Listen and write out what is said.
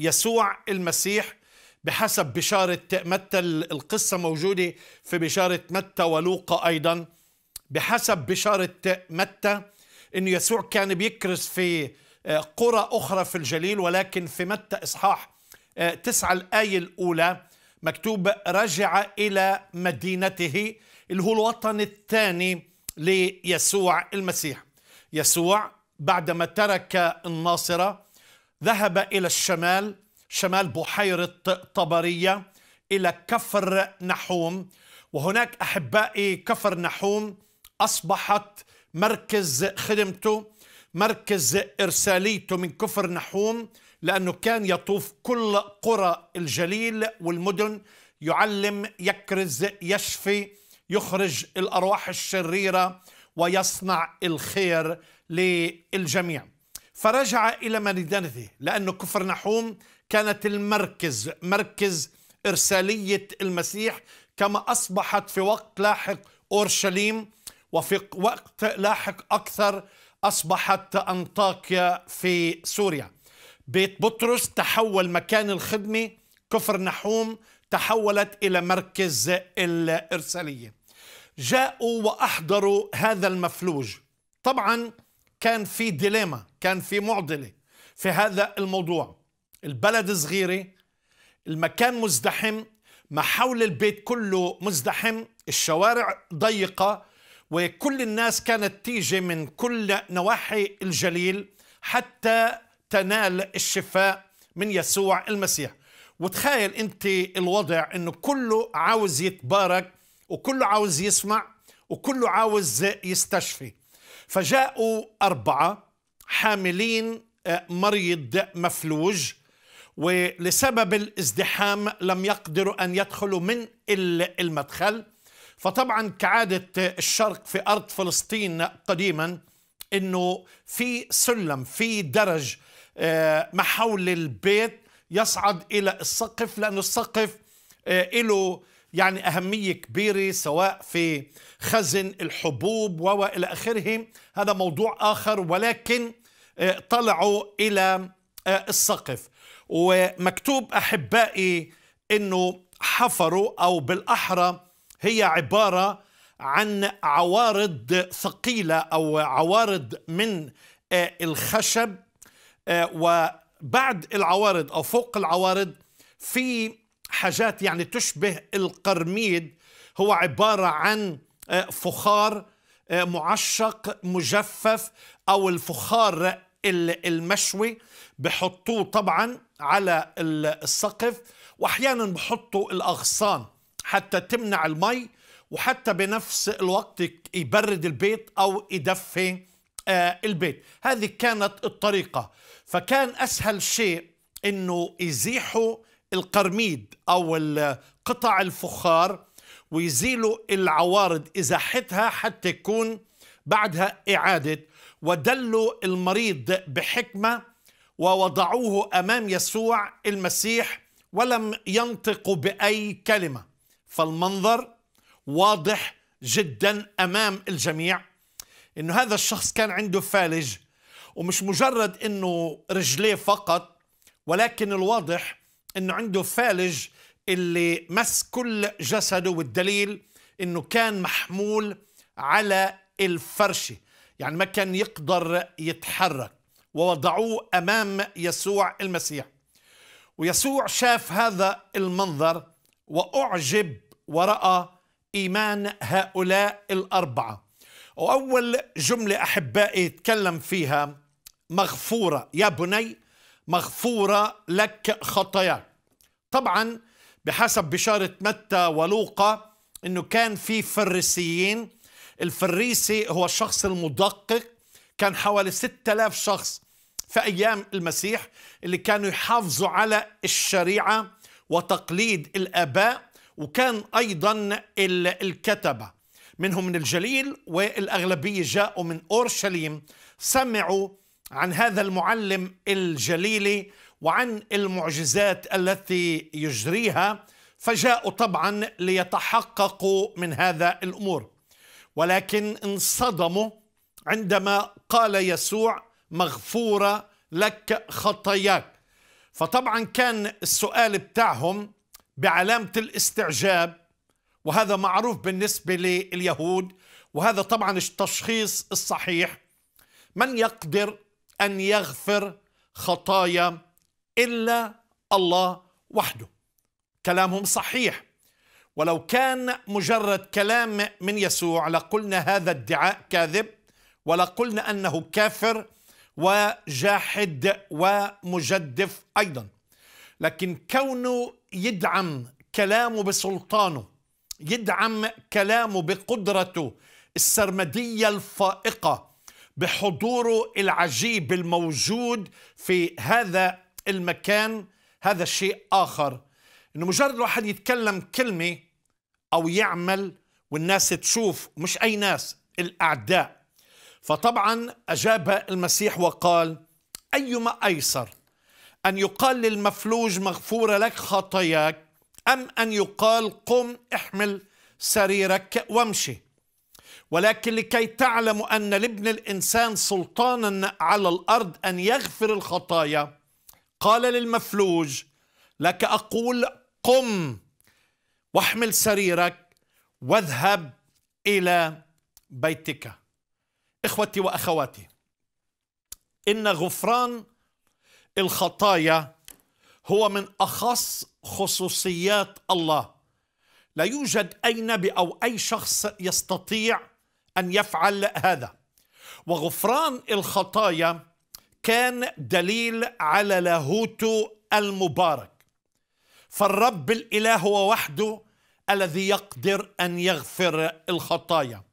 يسوع المسيح بحسب بشارة متى القصة موجودة في بشارة متى ولوقا أيضا بحسب بشارة متى أن يسوع كان بيكرز في آه، قرى أخرى في الجليل ولكن في متى إصحاح آه، تسعة الآية الأولى مكتوب رجع إلى مدينته اللي هو الوطن الثاني ليسوع المسيح يسوع بعدما ترك الناصرة ذهب إلى الشمال شمال بحيرة طبرية إلى كفر نحوم وهناك أحبائي كفر نحوم أصبحت مركز خدمته مركز إرساليته من كفر نحوم لأنه كان يطوف كل قرى الجليل والمدن يعلم يكرز يشفي يخرج الأرواح الشريرة ويصنع الخير للجميع فرجع إلى مدينته لأن كفر نحوم كانت المركز مركز إرسالية المسيح كما أصبحت في وقت لاحق أورشليم وفي وقت لاحق أكثر أصبحت أنطاكيا في سوريا بيت بطرس تحول مكان الخدمة كفر نحوم تحولت إلى مركز الإرسالية جاءوا وأحضروا هذا المفلوج طبعاً كان في ديليما كان في معضلة في هذا الموضوع البلد صغيرة المكان مزدحم ما حول البيت كله مزدحم الشوارع ضيقة وكل الناس كانت تيجي من كل نواحي الجليل حتى تنال الشفاء من يسوع المسيح وتخيل انت الوضع انه كله عاوز يتبارك وكله عاوز يسمع وكله عاوز يستشفي فجاءوا أربعة حاملين آه، مريض مفلوج ولسبب الازدحام لم يقدروا أن يدخلوا من المدخل فطبعا كعادة الشرق في أرض فلسطين قديما أنه في سلم في درج آه، ما حول البيت يصعد إلى السقف لأن السقف آه، له يعني أهمية كبيرة سواء في خزن الحبوب وإلى آخره هذا موضوع آخر ولكن آه، طلعوا إلى آه، السقف ومكتوب أحبائي أنه حفروا أو بالأحرى هي عبارة عن عوارض ثقيلة أو عوارض من آه، الخشب وبعد العوارض أو فوق العوارض في حاجات يعني تشبه القرميد هو عبارة عن آه، فخار آه، معشق مجفف أو الفخار المشوي بحطوه طبعا على السقف وأحيانا بحطوا الأغصان حتى تمنع المي وحتى بنفس الوقت يبرد البيت أو يدفي آه، البيت هذه كانت الطريقة فكان أسهل شيء أنه يزيحوا القرميد أو قطع الفخار ويزيلوا العوارض إزاحتها حتى يكون بعدها إعادة ودلوا المريض بحكمة ووضعوه أمام يسوع المسيح ولم ينطق بأي كلمة فالمنظر واضح جدا أمام الجميع أنه هذا الشخص كان عنده فالج ومش مجرد أنه رجليه فقط ولكن الواضح انه عنده فالج اللي مس كل جسده والدليل انه كان محمول على الفرشه يعني ما كان يقدر يتحرك ووضعوه امام يسوع المسيح ويسوع شاف هذا المنظر واعجب وراى ايمان هؤلاء الاربعه واول جمله احبائي يتكلم فيها مغفوره يا بني مغفورة لك خطاياك طبعا بحسب بشارة متى ولوقا أنه كان في فريسيين الفريسي هو الشخص المدقق كان حوالي 6000 شخص في أيام المسيح اللي كانوا يحافظوا على الشريعة وتقليد الآباء وكان أيضا الكتبة منهم من الجليل والأغلبية جاءوا من أورشليم سمعوا عن هذا المعلم الجليل وعن المعجزات التي يجريها فجاءوا طبعا ليتحققوا من هذا الامور ولكن انصدموا عندما قال يسوع مغفوره لك خطاياك فطبعا كان السؤال بتاعهم بعلامه الاستعجاب وهذا معروف بالنسبه لليهود وهذا طبعا التشخيص الصحيح من يقدر أن يغفر خطايا إلا الله وحده كلامهم صحيح ولو كان مجرد كلام من يسوع لقلنا هذا ادعاء كاذب ولقلنا أنه كافر وجاحد ومجدف أيضا لكن كونه يدعم كلامه بسلطانه يدعم كلامه بقدرته السرمدية الفائقة بحضوره العجيب الموجود في هذا المكان هذا شيء آخر إنه مجرد الواحد يتكلم كلمة أو يعمل والناس تشوف مش أي ناس الأعداء فطبعا أجاب المسيح وقال أيما أيسر أن يقال للمفلوج مغفورة لك خطاياك أم أن يقال قم احمل سريرك وامشي ولكن لكي تعلموا أن لابن الإنسان سلطانا على الأرض أن يغفر الخطايا قال للمفلوج لك أقول قم واحمل سريرك واذهب إلى بيتك إخوتي وأخواتي إن غفران الخطايا هو من أخص خصوصيات الله لا يوجد أي نبي أو أي شخص يستطيع أن يفعل هذا وغفران الخطايا كان دليل على لاهوته المبارك فالرب الإله هو وحده الذي يقدر أن يغفر الخطايا